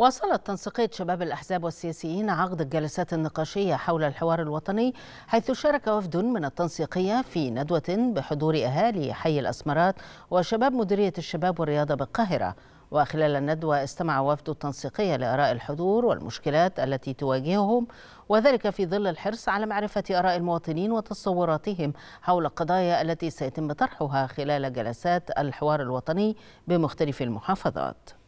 واصلت تنسيقية شباب الأحزاب والسياسيين عقد الجلسات النقاشية حول الحوار الوطني حيث شارك وفد من التنسيقية في ندوة بحضور أهالي حي الأسمرات وشباب مديرية الشباب والرياضة بالقاهرة وخلال الندوة استمع وفد التنسيقية لآراء الحضور والمشكلات التي تواجههم وذلك في ظل الحرص على معرفة آراء المواطنين وتصوراتهم حول القضايا التي سيتم طرحها خلال جلسات الحوار الوطني بمختلف المحافظات